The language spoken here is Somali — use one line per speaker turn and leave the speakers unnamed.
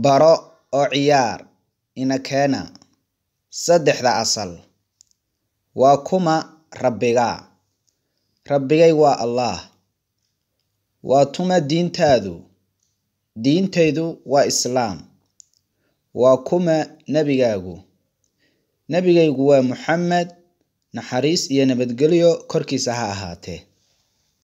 Baro oo ciyaar, inakeena saddexda asal. Waa kuma Rabbigaa? Rabbigay waa allaah Waa tuma diintaadu? Diintaydu waa Islaam. Waa kuma nebigaagu? Nebigaygu waa Muxammad, naxariis iyo nabadgelyo korkiisa ha ahaatee.